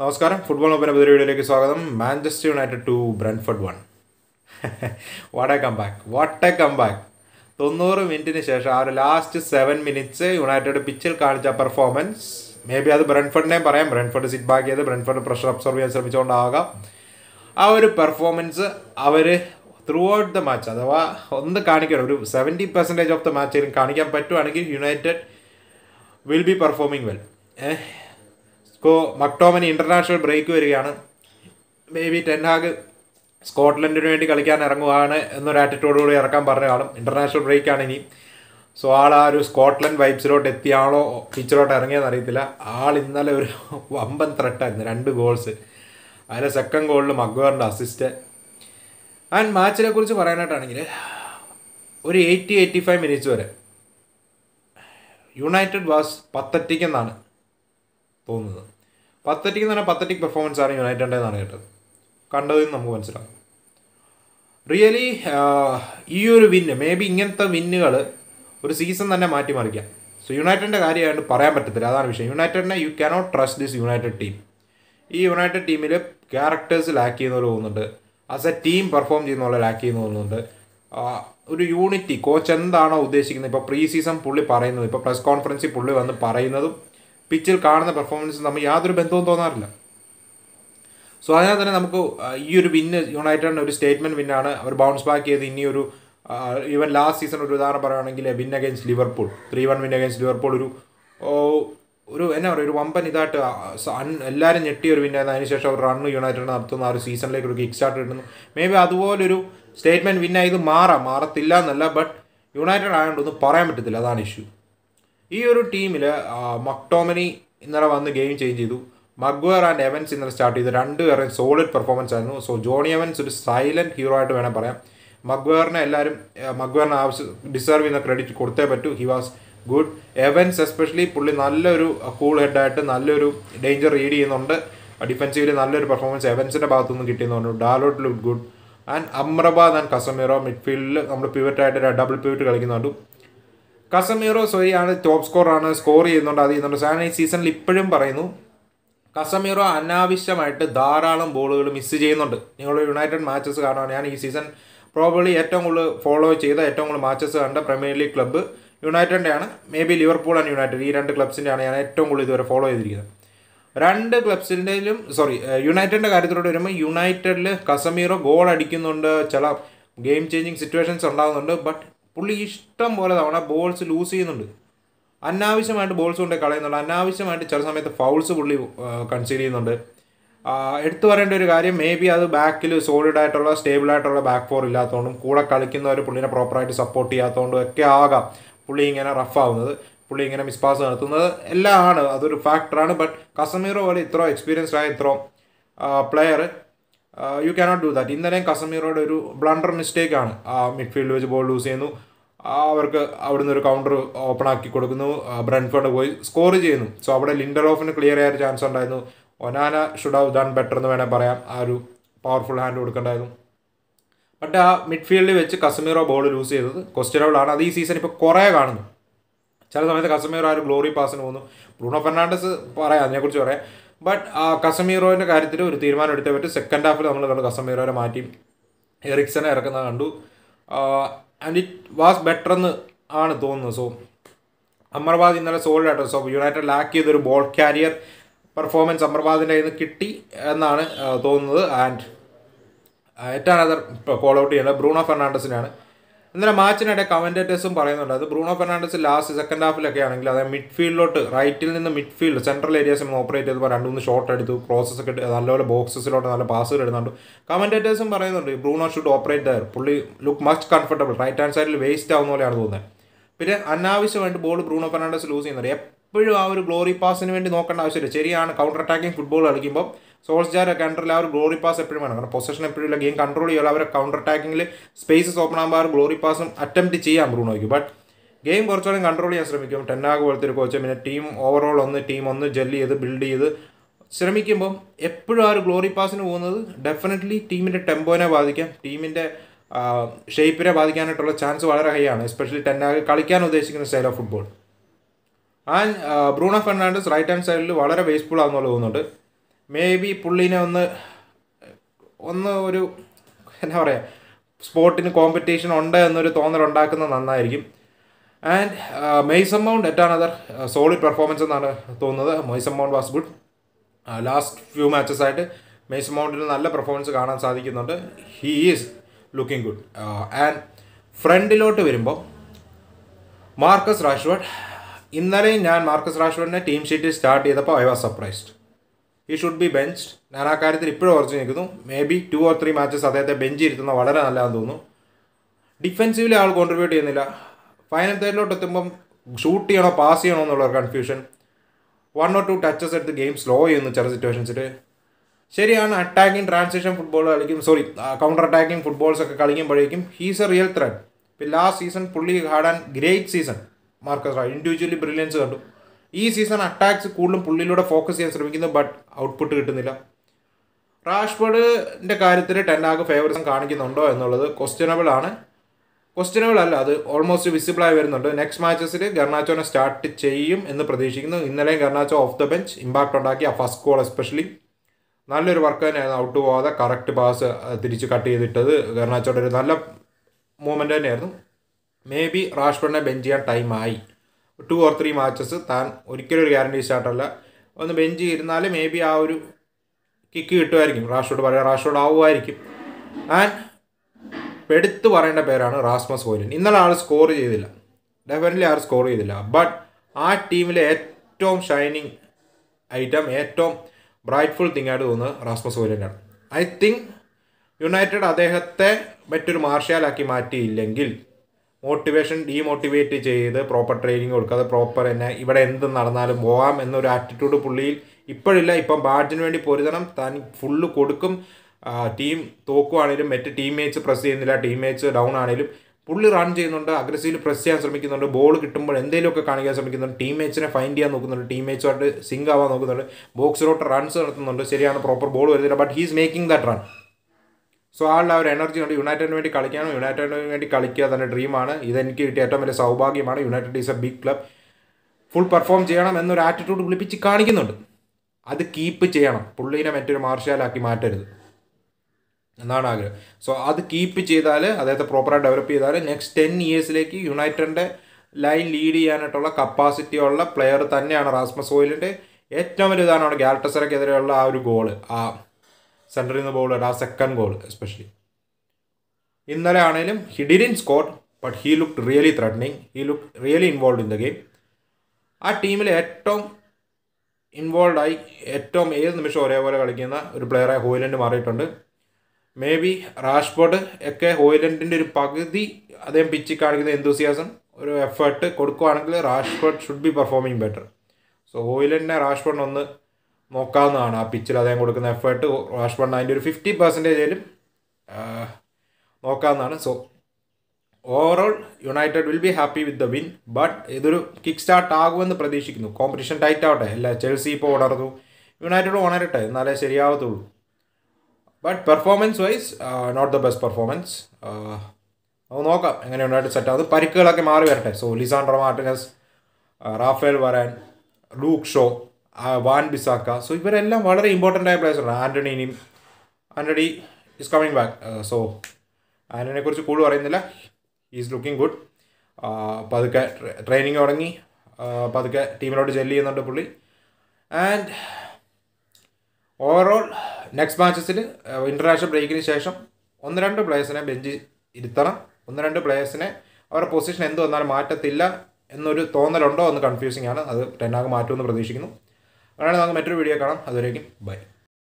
നമസ്കാരം ഫുട്ബോൾ ഒപ്പന പുതിയ വീഡിയോയിലേക്ക് സ്വാഗതം Manchester United two Brentford one what a comeback what a comeback തൊണ്ണൂറ് മിനിറ്റിന് ശേഷം ആ ഒരു ലാസ്റ്റ് സെവൻ മിനിറ്റ്സ് യുണൈറ്റഡ് പിച്ചിൽ കാണിച്ച പെർഫോമൻസ് മേ ബി അത് ബ്രൻഫർഡിനെയും പറയാം ബ്രൻഫർഡ് സിറ്റ് ബാക്ക് ചെയ്ത് ബ്രൻഫർഡ് പ്രഷർ അബ്സോർവ് ചെയ്യാൻ ശ്രമിച്ചുകൊണ്ടാകാം ആ ഒരു പെർഫോമൻസ് അവർ ത്രൂ ഔട്ട് ദ മാച്ച് അഥവാ ഒന്ന് കാണിക്കണം ഒരു സെവൻറ്റി പെർസെൻറ്റേജ് ഓഫ് ദ മാച്ചിലും കാണിക്കാൻ പറ്റുവാണെങ്കിൽ United will be performing well ഇപ്പോൾ മക്ടോമനി ഇൻ്റർനാഷണൽ ബ്രേക്ക് വരികയാണ് മേ ബി ടെൻഹാഗ് സ്കോട്ട്ലൻഡിന് വേണ്ടി കളിക്കാൻ ഇറങ്ങുകയാണ് എന്നൊരു കൂടി ഇറക്കാൻ പറഞ്ഞ ആളും ഇൻ്റർനാഷണൽ ബ്രേക്കാണ് ഇനി സോ ആൾ ആ ഒരു സ്കോട്ട്ലൻഡ് വൈബ്സിലോട്ട് എത്തിയാണോ പിച്ചിലോട്ട് ഇറങ്ങിയെന്ന് അറിയത്തില്ല ആൾ ഇന്നലെ ഒരു വമ്പൻ ത്രെട്ടായിരുന്നു രണ്ട് ഗോൾസ് അതിലെ സെക്കൻഡ് ഗോളിൽ മഗ്വറിൻ്റെ അസിസ്റ്റ് ആൻഡ് മാച്ചിനെ കുറിച്ച് പറയാനായിട്ടാണെങ്കിൽ ഒരു എയ്റ്റി എയ്റ്റി ഫൈവ് മിനിറ്റ്സ് വരെ യുണൈറ്റഡ് വാസ് പത്തറ്റിക്കെന്നാണ് തോന്നുന്നത് പത്തറ്റിക് എന്ന് പറഞ്ഞാൽ പത്തറ്റിക് പെർഫോമൻസ് ആണ് യുണൈറ്റഡിൻ്റെ എന്നാണ് കേട്ടത് കണ്ടതെന്ന് നമുക്ക് മനസ്സിലാകും റിയലി uh, ഈ ഒരു വിന്ന് മേ ബി ഇങ്ങനത്തെ വിന്നുകൾ ഒരു സീസൺ തന്നെ മാറ്റിമറിക്കാം സോ യുണൈറ്റഡിൻ്റെ കാര്യമായിട്ട് പറയാൻ പറ്റത്തില്ല അതാണ് വിഷയം യുണൈറ്റഡിനെ you cannot trust this United team ഈ യുണൈറ്റഡ് ടീമിൽ ക്യാരക്ടേഴ്സ് ലാക്ക് ചെയ്യുന്ന പോലെ തോന്നുന്നുണ്ട് ആസ് എ ടീം പെർഫോം ചെയ്യുന്നവരെ ലാക്ക് ചെയ്യുന്ന തോന്നുന്നുണ്ട് uh, ഒരു യൂണിറ്റി കോച്ച് എന്താണോ ഉദ്ദേശിക്കുന്നത് ഇപ്പോൾ പ്രീ സീസൺ പുള്ളി പറയുന്നത് ഇപ്പോൾ പ്രസ് കോൺഫറൻസിൽ പുള്ളി വന്ന് പറയുന്നതും പിച്ചിൽ കാണുന്ന പെർഫോമൻസും തമ്മിൽ യാതൊരു ബന്ധവും തോന്നാറില്ല സോ അതിനാൽ തന്നെ നമുക്ക് ഈ ഒരു വിന്ന് യുണൈറ്റഡിൻ്റെ ഒരു സ്റ്റേറ്റ്മെൻറ്റ് വിന്നാണ് അവർ ബൗൺസ് ബാക്ക് ചെയ്ത് ഇനിയൊരു ഈവൻ ലാസ്റ്റ് സീസൺ ഒരു ഉദാഹരണം പറയുകയാണെങ്കിൽ win against Liverpool three one win against Liverpool ഒരു ഒരു എന്നാ പറയുക ഒരു വമ്പൻ ഇതായിട്ട് എല്ലാവരും ഞെട്ടിയ ഒരു വിന്നായിരുന്നു അതിനുശേഷം അവർ റണ്ണ് യുണൈറ്റഡ് നടത്തുന്ന ആ ഒരു സീസണിലേക്ക് ഒരു കിക്ക് സ്റ്റാർട്ട് കിട്ടുന്നു മേ ബി അതുപോലൊരു സ്റ്റേറ്റ്മെൻറ്റ് വിന്നായത് മാറാം മാറത്തില്ല എന്നല്ല ബട്ട് യുണൈറ്റഡ് ആയതുകൊണ്ടൊന്നും പറയാൻ പറ്റത്തില്ല അതാണ് ഇഷ്യൂ ഈ ഒരു ടീമിൽ മക്ടോമനി ഇന്നലെ വന്ന് ഗെയിം ചേഞ്ച് ചെയ്തു മഗ്വർ ആൻഡ് എവൻസ് ഇന്നലെ സ്റ്റാർട്ട് ചെയ്ത് രണ്ടുപേരും സോളിഡ് പെർഫോമൻസ് ആയിരുന്നു സോ ജോണി എവൻസ് ഒരു സൈലൻറ്റ് ഹീറോ ആയിട്ട് വേണം പറയാം മഗ്വറിനെ എല്ലാവരും മഗ്വയറിന് ആവശ്യം ഡിസേർവ് ചെയ്യുന്ന ക്രെഡിറ്റ് കൊടുത്തേ പറ്റൂ he was good Evans especially പുള്ളി നല്ലൊരു കൂൾ ഹെഡായിട്ട് നല്ലൊരു ഡേഞ്ചർ റീഡ് ചെയ്യുന്നുണ്ട് ഡിഫെൻസീവിൽ നല്ലൊരു പെർഫോമൻസ് എവൻസിൻ്റെ ഭാഗത്തുനിന്ന് കിട്ടിയെന്നുണ്ട് Dalot look good and Amrabat and Casemiro മിഡ്ഫീൽഡിൽ നമ്മൾ പിവറ്റായിട്ട് ഡബിൾ പിവറ്റ് കളിക്കുന്നുണ്ട് കസമീറോ ആണ് ടോപ്പ് സ്കോറാണ് സ്കോർ ചെയ്യുന്നുണ്ട് അത് ചെയ്യുന്നുണ്ട് ഈ സീസണിൽ ഇപ്പോഴും പറയുന്നു കസമീറോ അനാവശ്യമായിട്ട് ധാരാളം ബോളുകൾ മിസ് ചെയ്യുന്നുണ്ട് നിങ്ങൾ യുണൈറ്റഡ് മാച്ചസ് കാണുകയാണ് ഞാൻ ഈ സീസൺ പ്രോബബ്ലി ഏറ്റവും കൂടുതൽ ഫോളോ ചെയ്ത ഏറ്റവും കൂടുതൽ മാച്ചസ് കണ്ട പ്രീമിയർ ലീഗ് ക്ലബ്ബ് യുണൈറ്റഡിൻ്റെ ആണ് maybe Liverpool and United ഈ രണ്ട് ക്ലബ്സിൻ്റെയാണ് ഞാൻ ഏറ്റവും കൂടുതൽ ഇതുവരെ ഫോളോ ചെയ്തിരിക്കുന്നത് രണ്ട് ക്ലബ്സിൻ്റെയും സോറി യുണൈറ്റഡിൻ്റെ കാര്യത്തിലോട്ട് വരുമ്പോൾ യുണൈറ്റഡിൽ കസമീറോ ഗോൾ അടിക്കുന്നുണ്ട് ചില ഗെയിം ചേഞ്ചിങ് സിറ്റുവേഷൻസ് ഉണ്ടാകുന്നുണ്ട് ബട്ട് പുള്ളി ഇഷ്ടം പോലെ തവണ ബോൾസ് ലൂസ് ചെയ്യുന്നുണ്ട് അനാവശ്യമായിട്ട് ബോൾസ് കൊണ്ടേ കളയുന്നുണ്ട് അനാവശ്യമായിട്ട് ചില സമയത്ത് ഫൗൾസ് പുള്ളി കൺസീഡ് ചെയ്യുന്നുണ്ട് എടുത്തു പറയേണ്ട ഒരു കാര്യം മേ ബി അത് ബാക്കിൽ സോളിഡ് ആയിട്ടുള്ള സ്റ്റേബിൾ ആയിട്ടുള്ള ബാക്ക് ഫോർ ഇല്ലാത്തതുകൊണ്ടും കൂടെ കളിക്കുന്നവർ പുള്ളിനെ പ്രോപ്പറായിട്ട് സപ്പോർട്ട് ചെയ്യാത്തതുകൊണ്ടും ഒക്കെ ആകാം പുള്ളി ഇങ്ങനെ റഫ് ആവുന്നത് പുള്ളി ഇങ്ങനെ മിസ്പാസ് നടത്തുന്നത് എല്ലാം ആണ് അതൊരു ഫാക്ടറാണ് ബട്ട് കസമീറോ പോലെ ഇത്ര എക്സ്പീരിയൻസ്ഡ് ആയ ഇത്ര player you cannot do that ഇന്നലെയും കസമീറോയുടെ ഒരു ബ്ലണ്ടർ മിസ്റ്റേക്കാണ് ആ മിഡ്ഫീൽഡ് വെച്ച് ബോൾ ലൂസ് ചെയ്യുന്നു അവർക്ക് അവിടുന്ന് ഒരു കൗണ്ടർ ഓപ്പൺ ആക്കി കൊടുക്കുന്നു ബ്രൻഫോർഡ് പോയി സ്കോർ ചെയ്യുന്നു സോ അവിടെ ലിൻഡർ ഓഫിന് ക്ലിയർ ആയ ഒരു ചാൻസ് ഉണ്ടായിരുന്നു Onana should have done better എന്ന് വേണേൽ പറയാം ആ ഒരു പവർഫുൾ ഹാൻഡ് കൊടുക്കണ്ടായിരുന്നു ബട്ട് ആ മിഡ്ഫീൽഡിൽ വെച്ച് കസമീറോ ബോൾ ലൂസ് ചെയ്തത് ആണ് അത് ഈ സീസൺ ഇപ്പോൾ കുറേ കാണുന്നു ചില സമയത്ത് കസമീറോ ആ ഒരു ഗ്ലോറി പാസിന് പോകുന്നു ബ്രൂണോ ഫെർണാണ്ടസ് പറയാം അതിനെക്കുറിച്ച് പറയാം ബട്ട് ആ കസമീറോയുടെ കാര്യത്തിൽ ഒരു തീരുമാനം എടുത്തേ പറ്റും സെക്കൻഡ് ഹാഫിൽ നമ്മൾ കണ്ടു കസമീറോനെ മാറ്റി എറിക്സനെ ഇറക്കുന്നത് കണ്ടു ആൻഡ് ഇറ്റ് വാസ് ബെറ്റർ എന്ന് ആണ് തോന്നുന്നത് സോ അമർബാദ് ഇന്നലെ സോൾഡ് ആയിട്ട് സോ യുണൈറ്റഡ് ലാക്ക് ചെയ്തൊരു ബോൾ കാരിയർ പെർഫോമൻസ് അമർബാദിൻ്റെ കയ്യിൽ നിന്ന് കിട്ടി എന്നാണ് തോന്നുന്നത് ആൻഡ് ഏറ്റവും അതർ കോൾ ഔട്ട് ചെയ്യുന്നത് ബ്രൂണോ ഫെർണാണ്ടസിനാണ് എന്നാൽ മാച്ചിനിടെ കമൻറ്റേറ്റേഴ്സും പറയുന്നുണ്ട് അത് ബ്രൂണോ ഫെർണാണ്ടസ് ലാസ്റ്റ് സെക്കൻഡ് ഹാഫിലൊക്കെ ആണെങ്കിൽ അതായത് മിഡ്ഫീൽഡിലോട്ട് റൈറ്റിൽ നിന്ന് മിഡ്ഫീൽഡ് സെൻട്രൽ ഏരിയസ് നിന്ന് ഓപ്പറേറ്റ് ചെയ്തപ്പോൾ രണ്ട് മൂന്ന് ഷോട്ട് എടുത്തു പ്രോസസ്സ് ഒക്കെ നല്ലപോലെ ബോക്സസിലോട്ട് നല്ല പാസുകൾ ഇടുന്നുണ്ട് കമൻറ്റേറ്റേഴ്സും പറയുന്നുണ്ട് ബ്രൂണോ ഷുഡ് ഓപ്പറേറ്റ് ദയർ പുള്ളി look must comfortable right hand സൈഡിൽ വേസ്റ്റ് ആവുന്ന പോലെയാണ് തോന്നുന്നത് പിന്നെ അനാവശ്യമായിട്ട് ബോൾ ബ്രൂണോ ഫെർണാണ്ടസ് ലൂസ് ചെയ്യുന്നുണ്ട് എപ്പോഴും ആ ഒരു ഗ്ലോറി പാസിന് വേണ്ടി നോക്കേണ്ട ആവശ്യമില്ല ശരിയാണ് കൗണ്ടർ അറ്റാക്കിംഗ് ഫുട്ബോൾ കളിക്കുമ്പോൾ സോൾസ്ജാരൊക്കെ അണ്ടറിൽ ആ ഒരു ഗ്ലോറി പാസ് എപ്പോഴും വേണം കാരണം പൊസിഷൻ എപ്പോഴും ഗെയിം കൺട്രോൾ ചെയ്യാൻ അവരെ കൗണ്ടർ അറ്റാക്കിങ്ങിൽ സ്പേസസ് ഓപ്പൺ ആകുമ്പോൾ അവർ ഗ്ലോറി പാസും അറ്റംപ്റ്റ് ചെയ്യാൻ ബ്രൂണോയ്ക്ക് ബട്ട് ഗെയിം കുറച്ചുകൂടെ കൺട്രോൾ ചെയ്യാൻ ശ്രമിക്കും ടെന്നാഗ് പോലത്തെ ഒരു കോച്ച് പിന്നെ ടീം ഓവറോൾ ഒന്ന് ടീം ഒന്ന് ജെല്ല് ചെയ്ത് ബിൽഡ് ചെയ്ത് ശ്രമിക്കുമ്പം എപ്പോഴും ആ ഒരു ഗ്ലോറി പാസിന് പോകുന്നത് ഡെഫിനറ്റ്ലി ടീമിൻ്റെ ടെമ്പോനെ ബാധിക്കാം ടീമിൻ്റെ ഷേപ്പിനെ ബാധിക്കാനായിട്ടുള്ള ചാൻസ് വളരെ ഹൈ ആണ് എസ്പെഷ്യലി ടെന്നാഗ് കളിക്കാൻ ഉദ്ദേശിക്കുന്ന style of football and Bruno Fernandes right hand സൈഡിൽ വളരെ വേസ്റ്റ്ഫുൾ ആണെന്നുള്ളത് തോന്നുന്നുണ്ട് മേ ബി പുള്ളിനെ ഒന്ന് ഒന്ന് ഒരു എന്താ പറയുക സ്പോർട്ടിന് കോമ്പറ്റീഷൻ ഉണ്ട് എന്നൊരു തോന്നൽ ഉണ്ടാക്കുന്നത് നന്നായിരിക്കും and Mason Mount another solid performance എന്നാണ് തോന്നുന്നത് Mason Mount was good last few matches ആയിട്ട് മെയ്സം മൗണ്ടിന് നല്ല പെർഫോമൻസ് കാണാൻ സാധിക്കുന്നുണ്ട് he is looking good and ഫ്രണ്ടിലോട്ട് വരുമ്പോൾ മാർക്കസ് റാഷ്വർഡ് ഇന്നലെയും ഞാൻ മാർക്കസ് റാഷ്വർഡിനെ ടീം ഷീറ്റിൽ സ്റ്റാർട്ട് ചെയ്തപ്പോൾ I was surprised he should be benched ഞാൻ ആ കാര്യത്തിൽ ഇപ്പോഴും ഉറച്ചു നിൽക്കുന്നു maybe two or three matches അദ്ദേഹത്തെ ബെഞ്ച് ഇരുത്തുന്ന വളരെ നല്ലതാണെന്ന് തോന്നുന്നു ഡിഫെൻസീവിലെ ആൾ കോൺട്രിബ്യൂട്ട് ചെയ്യുന്നില്ല ഫൈനൽ തേർഡിലോട്ട് എത്തുമ്പം ഷൂട്ട് ചെയ്യണോ പാസ് ചെയ്യണോ എന്നുള്ള confusion one or two touches എടുത്ത് ഗെയിം സ്ലോ ചെയ്യുന്നു ചില സിറ്റുവേഷൻസിൽ ശരിയാണ് അറ്റാക്കിംഗ് ട്രാൻസിഷൻ ഫുട്ബോൾ കളിക്കും സോറി കൗണ്ടർ അറ്റാക്കിംഗ് ഫുട്ബോൾസ് ഒക്കെ കളിക്കുമ്പോഴേക്കും ഹീസ് എ റിയൽ ത്രെഡ് ഇപ്പം ലാസ്റ്റ് സീസൺ പുള്ളി had and great season Marcus individually brilliance കണ്ടു ഈ സീസൺ അറ്റാക്സ് കൂടുതലും പുള്ളിയിലൂടെ ഫോക്കസ് ചെയ്യാൻ ശ്രമിക്കുന്നു ബട്ട് ഔട്ട്പുട്ട് കിട്ടുന്നില്ല റാഷ്ബർഡിൻ്റെ കാര്യത്തിൽ ടെന്നാഗ് ഫേവറിസം കാണിക്കുന്നുണ്ടോ എന്നുള്ളത് ക്വസ്റ്റ്യനബിൾ ആണ് ക്വസ്റ്റ്യനബിൾ അല്ല അത് ഓൾമോസ്റ്റ് വിസിബിൾ ആയി വരുന്നുണ്ട് നെക്സ്റ്റ് മാച്ചസിൽ ഗർണാച്ചോനെ സ്റ്റാർട്ട് ചെയ്യും എന്ന് പ്രതീക്ഷിക്കുന്നു ഇന്നലെയും Garnacho off the bench impact ഉണ്ടാക്കി ആ ഫസ്റ്റ് കോൾ എസ്പെഷ്യലി നല്ലൊരു വർക്ക് തന്നെയാണ് ഔട്ട് പോകാതെ കറക്റ്റ് പാസ് തിരിച്ച് കട്ട് ചെയ്തിട്ടത് ഗർണാച്ചോടെ ഒരു നല്ല മൂവ്മെൻറ്റ് തന്നെയായിരുന്നു മേ ബി റാഷ്ബർഡിനെ ബെഞ്ച് ചെയ്യാൻ ടൈമായി ടു ഓർ ത്രീ മാച്ചസ് താൻ ഒരിക്കലും ഒരു ഗ്യാരണ്ടി സ്റ്റാർട്ടല്ല ഒന്ന് ബെഞ്ച് ഇരുന്നാൽ മേ ബി ആ ഒരു കിക്ക് കിട്ടുമായിരിക്കും റാഷോട് പറയാം റാഷോട് ആവുമായിരിക്കും ആൻഡ് എടുത്തു പറയേണ്ട പേരാണ് റാസ്മസ് ഹോയിലൻ ഇന്നലെ ആൾ സ്കോർ ചെയ്തില്ല ഡെഫിനറ്റ്ലി ആൾ സ്കോർ ചെയ്തില്ല ബട്ട് ആ ടീമിലെ ഏറ്റവും ഷൈനിങ് ഐറ്റം ഏറ്റവും ബ്രൈറ്റ്ഫുൾ തിങ് ആയിട്ട് തോന്നുന്നത് റാസ്മസ് ഹോയിലൻ്റാണ് ഐ തിങ്ക് യുണൈറ്റഡ് അദ്ദേഹത്തെ മറ്റൊരു മാർഷ്യാലാക്കി മാറ്റിയില്ലെങ്കിൽ മോട്ടിവേഷൻ ഡീമോട്ടിവേറ്റ് ചെയ്ത് പ്രോപ്പർ ട്രെയിനിങ് കൊടുക്കാതെ പ്രോപ്പർ തന്നെ ഇവിടെ എന്ത് നടന്നാലും പോകാം എന്നൊരു ആറ്റിറ്റ്യൂഡ് പുള്ളിയിൽ ഇപ്പോഴില്ല ഇപ്പം ബാറ്റിന് വേണ്ടി പൊരുതണം താൻ ഫുള്ള് കൊടുക്കും ടീം തോക്കുവാണേലും മറ്റ് ടീംമേറ്റ്സ് പ്രസ് ചെയ്യുന്നില്ല ടീംമേറ്റ്സ് ഡൗൺ ആണേലും പുള്ളി റൺ ചെയ്യുന്നുണ്ട് അഗ്രസീവ് പ്രസ് ചെയ്യാൻ ശ്രമിക്കുന്നുണ്ട് ബോൾ കിട്ടുമ്പോൾ എന്തെങ്കിലുമൊക്കെ കാണിക്കാൻ ശ്രമിക്കുന്നുണ്ട് ടീംമേറ്റ്സിനെ ഫൈൻഡ് ചെയ്യാൻ നോക്കുന്നുണ്ട് ടീംമേറ്റ്സുമായിട്ട് സിങ്ക് ആവാൻ നോക്കുന്നുണ്ട് ബോക്സിലോട്ട് റൺസ് നടത്തുന്നുണ്ട് ശരിയാണ് പ്രോപ്പർ ബോൾ വരുന്നില്ല but he's making that run so ആളുടെ ആ ഒരു എനർജി കൊണ്ട് യുണൈറ്റഡിന് വേണ്ടി കളിക്കാനും യുണൈറ്റഡിന് വേണ്ടി കളിക്കുക തന്നെ ഡ്രീമാണ് ഇതെനിക്ക് കിട്ടിയ ഏറ്റവും വലിയ സൗഭാഗ്യമാണ് United is a big club full perform ചെയ്യണം എന്നൊരു ആറ്റിറ്റ്യൂഡ് വിളിപ്പിച്ച് കാണിക്കുന്നുണ്ട് അത് കീപ്പ് ചെയ്യണം പുള്ളീനെ മറ്റൊരു മാർഷലാക്കി മാറ്റരുത് എന്നാണ് ആഗ്രഹം സോ അത് കീപ്പ് ചെയ്താൽ അദ്ദേഹത്തെ പ്രോപ്പറായി ഡെവലപ്പ് ചെയ്താൽ നെക്സ്റ്റ് ടെൻ ഇയേഴ്സിലേക്ക് യുണൈറ്റഡിൻ്റെ ലൈൻ ലീഡ് ചെയ്യാനായിട്ടുള്ള കപ്പാസിറ്റി ഉള്ള പ്ലെയർ തന്നെയാണ് റാസ്മസ് ഓയിലിൻ്റെ ഏറ്റവും വലിയ ഇതാണ് ഗാൽട്ടസറക്കെതിരെയുള്ള ആ ഒരു ഗോള് ആ സെൻറ്ററിൽ നിന്ന് ബോൾ ആ സെക്കൻഡ് ഗോൾ എസ്പെഷ്യലി ഇന്നലെ ആണെങ്കിലും he didn't score but he look really threatening he look really involve in the game ആ ടീമിൽ ഏറ്റവും ഇൻവോൾവ് ആയി ഏറ്റവും ഏത് നിമിഷം ഒരേപോലെ കളിക്കുന്ന ഒരു പ്ലെയറായി ഹോയിലൻഡ് മാറിയിട്ടുണ്ട് മേ ബി റാഷ്ബോർഡ് ഒക്കെ ഹോയിലൻഡിൻ്റെ ഒരു പകുതി അദ്ദേഹം പിച്ചിൽ കാണിക്കുന്ന എന്തൂസിയാസം ഒരു എഫേർട്ട് കൊടുക്കുകയാണെങ്കിൽ Rashford should be performing better so ഹോയിലൻഡിനെ റാഷ്ബോർഡിനൊന്ന് നോക്കാവുന്നതാണ് ആ പിച്ചിൽ അദ്ദേഹം കൊടുക്കുന്ന എഫേർട്ട് റാഷ്ഫോർഡിന് അതിൻ്റെ ഒരു ഫിഫ്റ്റി ആയാലും നോക്കാവുന്നതാണ് so overall United will be happy with the win but ഇതൊരു കിക്ക് സ്റ്റാർട്ട് ആകുമെന്ന് പ്രതീക്ഷിക്കുന്നു കോമ്പറ്റീഷൻ ടൈറ്റ് ആവട്ടെ അല്ല ചെൽസി ഇപ്പോൾ ഉണർന്നു യുണൈറ്റഡ് ഉണരട്ടെ എന്നാലേ ശരിയാവത്തുള്ളൂ but performance wise not the best performance അത് നോക്കാം എങ്ങനെ യുണൈറ്റഡ് സെറ്റ് ആവും പരിക്കുകളൊക്കെ മാറി വരട്ടെ so Lisandro Martinez Raphael Varane Luke Shaw Wan Bissaka so ഇവരെല്ലാം വളരെ ഇമ്പോർട്ടൻ്റ് ആയ പ്ലേയേഴ്സാണ് ആൻ്റണി ഇനിയും Antony is coming back so uh, ആൻ്റണിയെ കുറിച്ച് കൂടുതൽ അറിയുന്നില്ല ഈസ് ലുക്കിംഗ് ഗുഡ് പതുക്കെ ട്രെയിനിങ് തുടങ്ങി uh, പതുക്കെ ടീമിലോട്ട് ജെല്ലി ചെയ്യുന്നുണ്ട് പുള്ളി ആൻഡ് ഓവറോൾ നെക്സ്റ്റ് മാച്ചസിൽ ഇൻ്റർനാഷണൽ ബ്രേക്കിന് ശേഷം ഒന്ന് രണ്ട് പ്ലേയേഴ്സിനെ ബെഞ്ച് ഇരുത്തണം ഒന്ന് രണ്ട് പ്ലേയേഴ്സിനെ അവരുടെ പൊസിഷൻ എന്ത് വന്നാലും മാറ്റത്തില്ല എന്നൊരു തോന്നലുണ്ടോ എന്ന് കൺഫ്യൂസിംഗ് ആണ് അത് ടെന്നാഗ് മാറ്റുമെന്ന് പ്രതീക്ഷിക്കുന്നു അതാണ് നമുക്ക് മറ്റൊരു വീഡിയോ കാണാം അതുവരേക്കും ബൈ